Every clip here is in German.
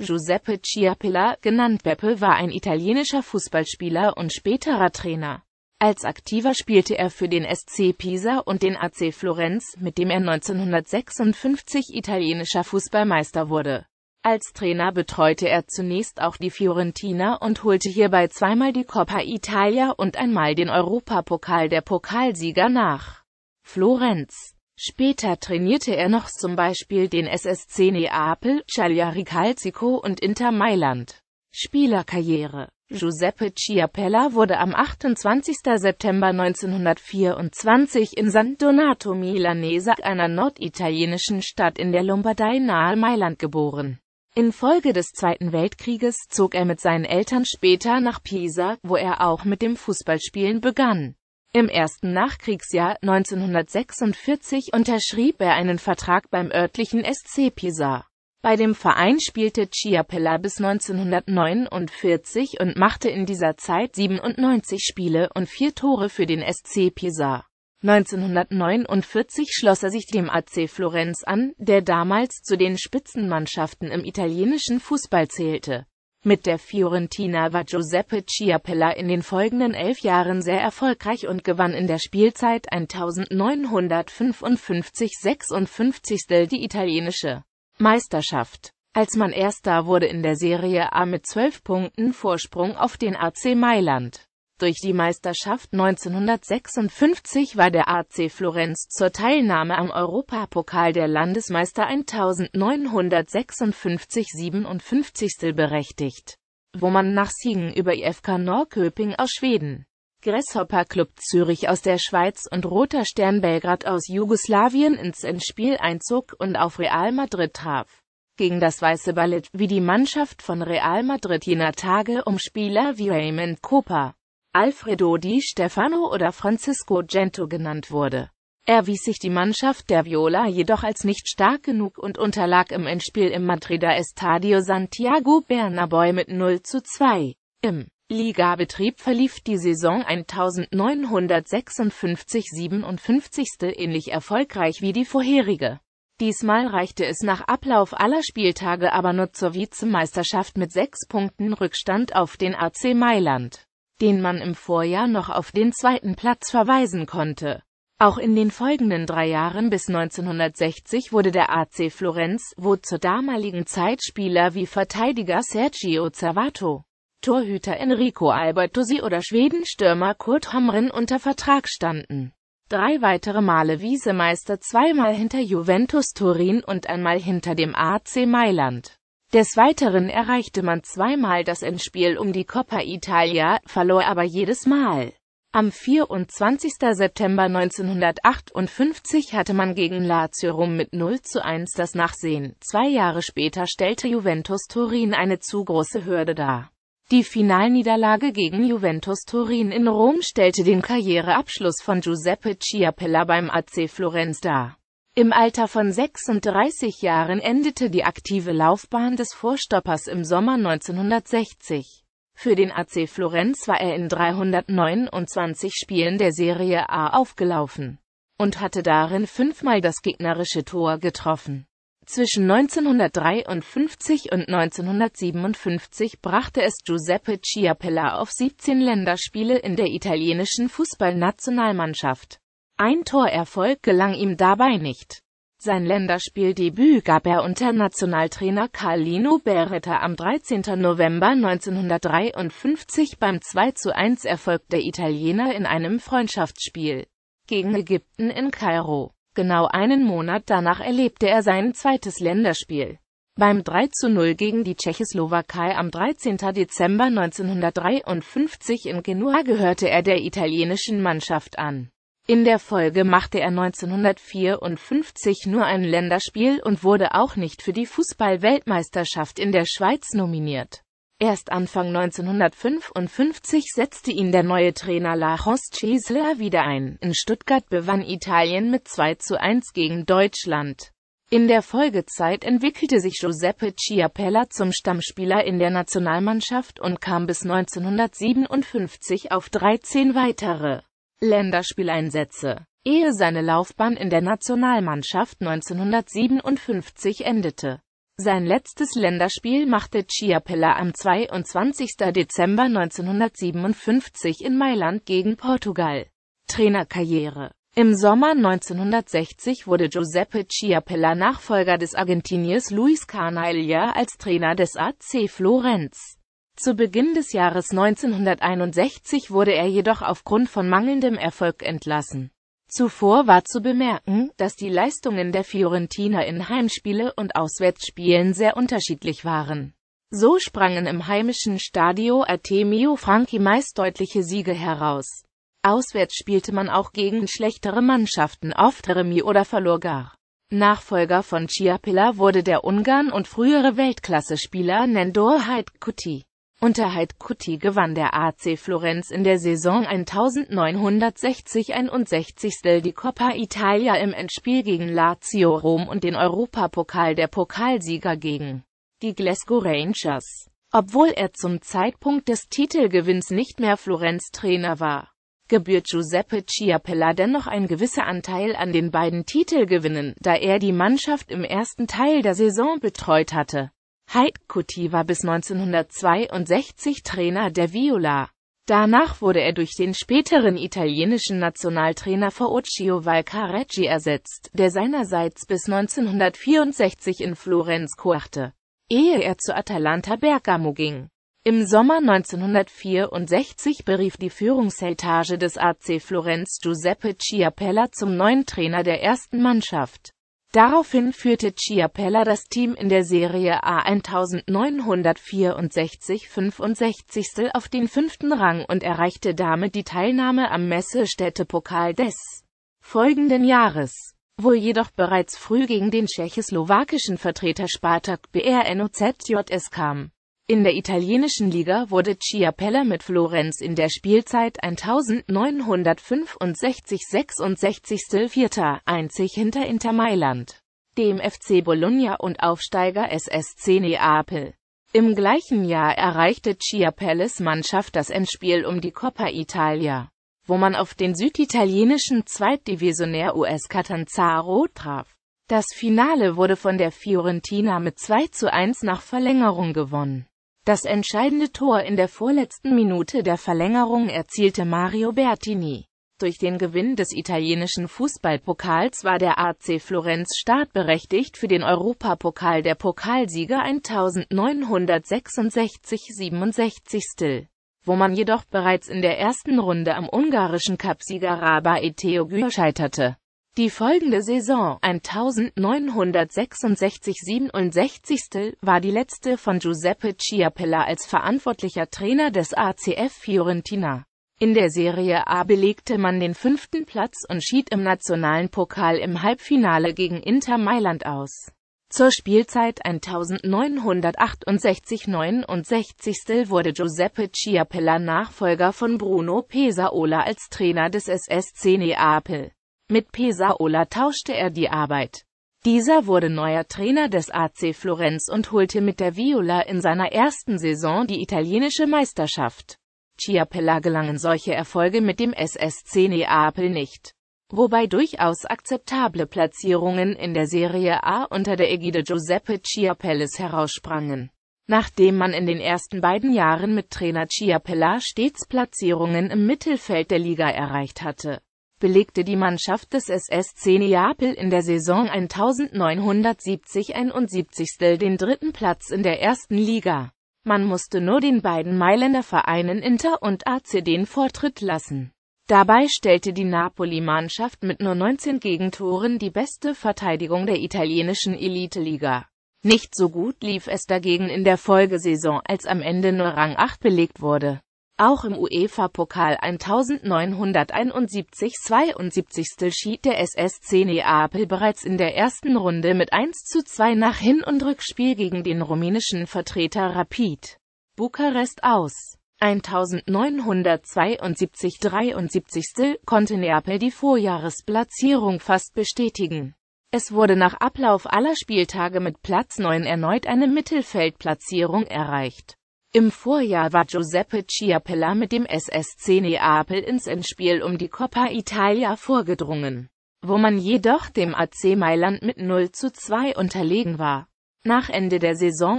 Giuseppe Chiapilla, genannt Beppe, war ein italienischer Fußballspieler und späterer Trainer. Als Aktiver spielte er für den SC Pisa und den AC Florenz, mit dem er 1956 italienischer Fußballmeister wurde. Als Trainer betreute er zunächst auch die Fiorentina und holte hierbei zweimal die Coppa Italia und einmal den Europapokal der Pokalsieger nach Florenz. Später trainierte er noch zum Beispiel den SSC Neapel, Cagliari Calcico und Inter Mailand. Spielerkarriere Giuseppe Chiapella wurde am 28. September 1924 in San Donato Milanese, einer norditalienischen Stadt in der Lombardei nahe Mailand geboren. Infolge des Zweiten Weltkrieges zog er mit seinen Eltern später nach Pisa, wo er auch mit dem Fußballspielen begann. Im ersten Nachkriegsjahr 1946 unterschrieb er einen Vertrag beim örtlichen SC Pisa. Bei dem Verein spielte Chiapella bis 1949 und machte in dieser Zeit 97 Spiele und vier Tore für den SC Pisa. 1949 schloss er sich dem AC Florenz an, der damals zu den Spitzenmannschaften im italienischen Fußball zählte. Mit der Fiorentina war Giuseppe Chiapella in den folgenden elf Jahren sehr erfolgreich und gewann in der Spielzeit 1955-56 die italienische Meisterschaft. Als man Erster wurde in der Serie A mit zwölf Punkten Vorsprung auf den AC Mailand. Durch die Meisterschaft 1956 war der AC Florenz zur Teilnahme am Europapokal der Landesmeister 1956-57 berechtigt, wo man nach Siegen über IFK Norrköping aus Schweden, Grasshopper Club Zürich aus der Schweiz und Roter Stern Belgrad aus Jugoslawien ins Endspiel einzog und auf Real Madrid traf gegen das Weiße Ballett, wie die Mannschaft von Real Madrid jener Tage um Spieler wie Raymond Kopa, Alfredo Di Stefano oder Francisco Gento genannt wurde. Erwies sich die Mannschaft der Viola jedoch als nicht stark genug und unterlag im Endspiel im Madrider Estadio Santiago Bernabéu mit 0 zu 2. Im Ligabetrieb verlief die Saison 1956-57 ähnlich erfolgreich wie die vorherige. Diesmal reichte es nach Ablauf aller Spieltage aber nur zur Vizemeisterschaft mit sechs Punkten Rückstand auf den AC Mailand den man im Vorjahr noch auf den zweiten Platz verweisen konnte. Auch in den folgenden drei Jahren bis 1960 wurde der AC Florenz, wo zur damaligen Zeit Spieler wie Verteidiger Sergio Zavato, Torhüter Enrico Albertosi oder Schwedenstürmer Kurt Homrin unter Vertrag standen. Drei weitere Male Wiesemeister zweimal hinter Juventus Turin und einmal hinter dem AC Mailand. Des Weiteren erreichte man zweimal das Endspiel um die Coppa Italia, verlor aber jedes Mal. Am 24. September 1958 hatte man gegen Lazio Rom mit 0 zu 1 das Nachsehen. Zwei Jahre später stellte Juventus Turin eine zu große Hürde dar. Die Finalniederlage gegen Juventus Turin in Rom stellte den Karriereabschluss von Giuseppe Chiapella beim AC Florenz dar. Im Alter von 36 Jahren endete die aktive Laufbahn des Vorstoppers im Sommer 1960. Für den AC Florenz war er in 329 Spielen der Serie A aufgelaufen und hatte darin fünfmal das gegnerische Tor getroffen. Zwischen 1953 und 1957 brachte es Giuseppe Chiapella auf 17 Länderspiele in der italienischen Fußballnationalmannschaft. Ein Torerfolg gelang ihm dabei nicht. Sein Länderspieldebüt gab er unter Nationaltrainer Carlino Beretta am 13. November 1953 beim 2 zu 1 Erfolg der Italiener in einem Freundschaftsspiel gegen Ägypten in Kairo. Genau einen Monat danach erlebte er sein zweites Länderspiel. Beim 3 zu 0 gegen die Tschechoslowakei am 13. Dezember 1953 in Genua gehörte er der italienischen Mannschaft an. In der Folge machte er 1954 nur ein Länderspiel und wurde auch nicht für die Fußball-Weltmeisterschaft in der Schweiz nominiert. Erst Anfang 1955 setzte ihn der neue Trainer Lachos Cesler wieder ein. In Stuttgart gewann Italien mit 2 zu 1 gegen Deutschland. In der Folgezeit entwickelte sich Giuseppe Chiapella zum Stammspieler in der Nationalmannschaft und kam bis 1957 auf 13 weitere. Länderspieleinsätze, ehe seine Laufbahn in der Nationalmannschaft 1957 endete. Sein letztes Länderspiel machte Chiapella am 22. Dezember 1957 in Mailand gegen Portugal. Trainerkarriere im Sommer 1960 wurde Giuseppe Chiapella Nachfolger des Argentiniers Luis Carnaglia als Trainer des AC Florenz. Zu Beginn des Jahres 1961 wurde er jedoch aufgrund von mangelndem Erfolg entlassen. Zuvor war zu bemerken, dass die Leistungen der Fiorentiner in Heimspiele und Auswärtsspielen sehr unterschiedlich waren. So sprangen im heimischen Stadio Artemio Franchi meist deutliche Siege heraus. Auswärts spielte man auch gegen schlechtere Mannschaften, oft Remis oder verlor gar. Nachfolger von Chiapilla wurde der Ungarn und frühere Weltklasse-Spieler Nendor Haidkuti. Unter Heidkuti gewann der AC Florenz in der Saison 1960-61 die Coppa Italia im Endspiel gegen Lazio Rom und den Europapokal der Pokalsieger gegen die Glasgow Rangers. Obwohl er zum Zeitpunkt des Titelgewinns nicht mehr Florenz-Trainer war, gebührt Giuseppe Chiapella dennoch ein gewisser Anteil an den beiden Titelgewinnen, da er die Mannschaft im ersten Teil der Saison betreut hatte. Heid Kuti war bis 1962 Trainer der Viola. Danach wurde er durch den späteren italienischen Nationaltrainer Fauccio Valcareggi ersetzt, der seinerseits bis 1964 in Florenz kochte, ehe er zu Atalanta Bergamo ging. Im Sommer 1964 berief die Führungsetage des AC Florenz Giuseppe Chiapella zum neuen Trainer der ersten Mannschaft. Daraufhin führte Chiapella das Team in der Serie A 1964-65 auf den fünften Rang und erreichte damit die Teilnahme am Messestädtepokal des folgenden Jahres, wo jedoch bereits früh gegen den tschechoslowakischen Vertreter Spartak BRNOZJS kam in der italienischen Liga wurde Chiapella mit Florenz in der Spielzeit 1965-66. Vierter, einzig hinter Inter Mailand, dem FC Bologna und Aufsteiger SSC Neapel. Im gleichen Jahr erreichte Chiapelles Mannschaft das Endspiel um die Coppa Italia, wo man auf den süditalienischen Zweitdivisionär US Catanzaro traf. Das Finale wurde von der Fiorentina mit 2 zu 1 nach Verlängerung gewonnen. Das entscheidende Tor in der vorletzten Minute der Verlängerung erzielte Mario Bertini. Durch den Gewinn des italienischen Fußballpokals war der AC Florenz startberechtigt für den Europapokal der Pokalsieger 1966-67, wo man jedoch bereits in der ersten Runde am ungarischen Cupsieger Raba Eteogu scheiterte. Die folgende Saison, 1966-67, war die letzte von Giuseppe Chiapella als verantwortlicher Trainer des ACF Fiorentina. In der Serie A belegte man den fünften Platz und schied im nationalen Pokal im Halbfinale gegen Inter Mailand aus. Zur Spielzeit 1968-69 wurde Giuseppe Chiapella Nachfolger von Bruno Pesaola als Trainer des SSC Neapel. Mit Pesaola tauschte er die Arbeit. Dieser wurde neuer Trainer des AC Florenz und holte mit der Viola in seiner ersten Saison die italienische Meisterschaft. Chiapella gelangen solche Erfolge mit dem SSC Neapel nicht. Wobei durchaus akzeptable Platzierungen in der Serie A unter der Ägide Giuseppe Chiapelles heraussprangen. Nachdem man in den ersten beiden Jahren mit Trainer Chiapella stets Platzierungen im Mittelfeld der Liga erreicht hatte belegte die Mannschaft des SSC Neapel in der Saison 1970-71 den dritten Platz in der ersten Liga. Man musste nur den beiden Mailänder Vereinen Inter und AC den Vortritt lassen. Dabei stellte die Napoli-Mannschaft mit nur 19 Gegentoren die beste Verteidigung der italienischen Eliteliga. Nicht so gut lief es dagegen in der Folgesaison, als am Ende nur Rang 8 belegt wurde. Auch im UEFA-Pokal 1971-72 schied der SSC Neapel bereits in der ersten Runde mit 1 zu 2 nach Hin- und Rückspiel gegen den rumänischen Vertreter Rapid Bukarest aus. 1972-73 konnte Neapel die Vorjahresplatzierung fast bestätigen. Es wurde nach Ablauf aller Spieltage mit Platz 9 erneut eine Mittelfeldplatzierung erreicht. Im Vorjahr war Giuseppe Chiapella mit dem SSC Neapel ins Endspiel um die Coppa Italia vorgedrungen, wo man jedoch dem AC Mailand mit 0 zu 2 unterlegen war. Nach Ende der Saison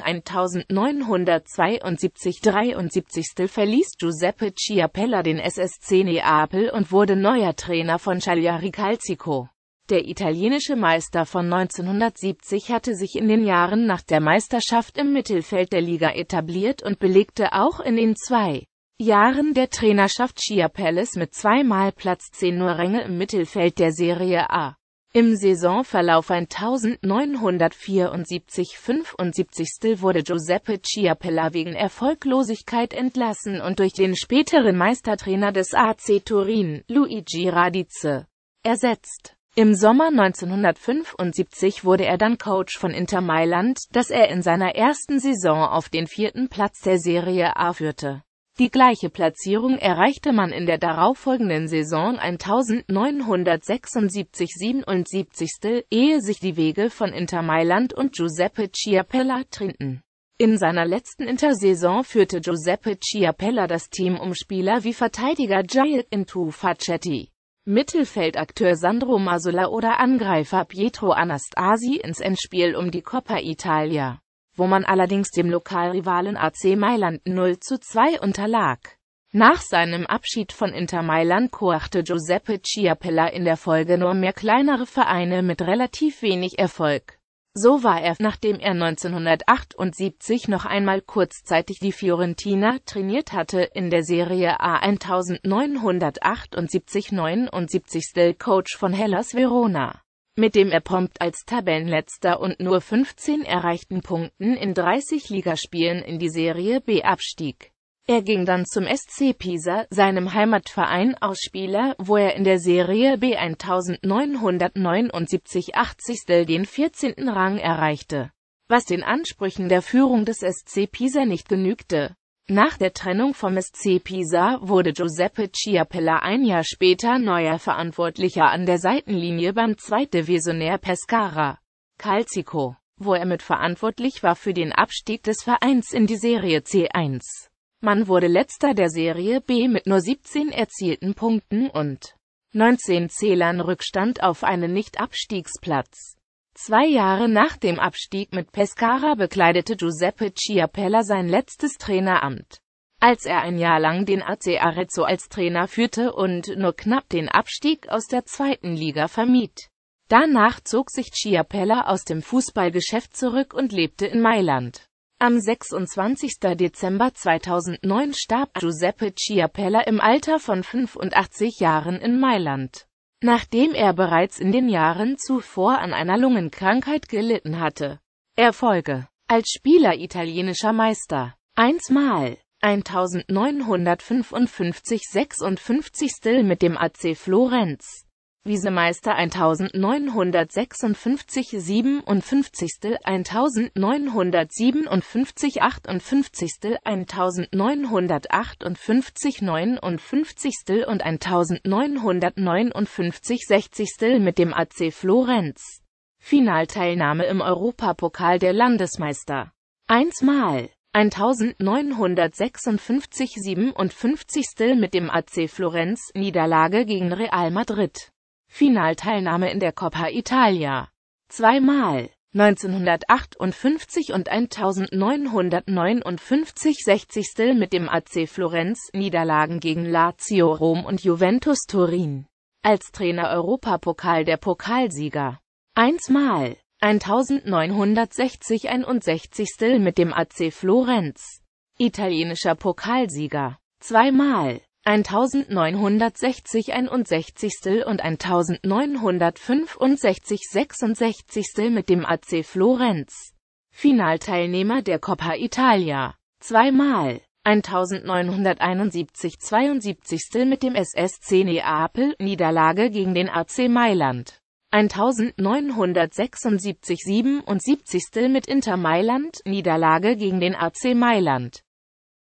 1972-73 verließ Giuseppe Chiapella den SSC Neapel und wurde neuer Trainer von Cagliari Calcico. Der italienische Meister von 1970 hatte sich in den Jahren nach der Meisterschaft im Mittelfeld der Liga etabliert und belegte auch in den zwei Jahren der Trainerschaft Chia mit zweimal Platz 10 nur Ränge im Mittelfeld der Serie A. Im Saisonverlauf 1974-75 wurde Giuseppe Chiapella wegen Erfolglosigkeit entlassen und durch den späteren Meistertrainer des AC Turin, Luigi Radice, ersetzt. Im Sommer 1975 wurde er dann Coach von Inter Mailand, das er in seiner ersten Saison auf den vierten Platz der Serie A führte. Die gleiche Platzierung erreichte man in der darauffolgenden Saison 1976-77, ehe sich die Wege von Inter Mailand und Giuseppe Chiapella trennten. In seiner letzten Intersaison führte Giuseppe Chiapella das Team um Spieler wie Verteidiger Giles Intu Facchetti, Mittelfeldakteur Sandro Masola oder Angreifer Pietro Anastasi ins Endspiel um die Coppa Italia, wo man allerdings dem Lokalrivalen AC Mailand 0 zu 2 unterlag. Nach seinem Abschied von Inter Mailand koachte Giuseppe Chiapella in der Folge nur mehr kleinere Vereine mit relativ wenig Erfolg. So war er, nachdem er 1978 noch einmal kurzzeitig die Fiorentina trainiert hatte, in der Serie A 1978-79. Coach von Hellas Verona, mit dem er prompt als Tabellenletzter und nur 15 erreichten Punkten in 30 Ligaspielen in die Serie B abstieg. Er ging dann zum SC Pisa, seinem Heimatverein, aus Spieler, wo er in der Serie B 1979/80 den 14. Rang erreichte, was den Ansprüchen der Führung des SC Pisa nicht genügte. Nach der Trennung vom SC Pisa wurde Giuseppe Chiapella ein Jahr später neuer Verantwortlicher an der Seitenlinie beim Zweitdivisionär Pescara Calcico, wo er mitverantwortlich war für den Abstieg des Vereins in die Serie C1. Man wurde letzter der Serie B mit nur 17 erzielten Punkten und 19 Zählern Rückstand auf einen Nicht-Abstiegsplatz. Zwei Jahre nach dem Abstieg mit Pescara bekleidete Giuseppe Chiapella sein letztes Traineramt, als er ein Jahr lang den AC Arezzo als Trainer führte und nur knapp den Abstieg aus der zweiten Liga vermied. Danach zog sich Chiapella aus dem Fußballgeschäft zurück und lebte in Mailand. Am 26. Dezember 2009 starb Giuseppe Chiapella im Alter von 85 Jahren in Mailand, nachdem er bereits in den Jahren zuvor an einer Lungenkrankheit gelitten hatte. Erfolge Als Spieler italienischer Meister einsmal 1955-56 mit dem AC Florenz Wiesemeister 1956 57 1957 58 1958 59 und 1959 60 mit dem AC Florenz. Finalteilnahme im Europapokal der Landesmeister. Einsmal. 1956 57 mit dem AC Florenz Niederlage gegen Real Madrid. Finalteilnahme in der Coppa Italia. Zweimal. 1958 und 1959 60. mit dem AC Florenz, Niederlagen gegen Lazio Rom und Juventus Turin. Als Trainer Europapokal der Pokalsieger. Einsmal. 1960 61. mit dem AC Florenz. Italienischer Pokalsieger. Zweimal. 1960 61. und 1965 66. mit dem AC Florenz. Finalteilnehmer der Coppa Italia. Zweimal. 1971 72. mit dem SSC Neapel, Niederlage gegen den AC Mailand. 1976 77. mit Inter Mailand, Niederlage gegen den AC Mailand.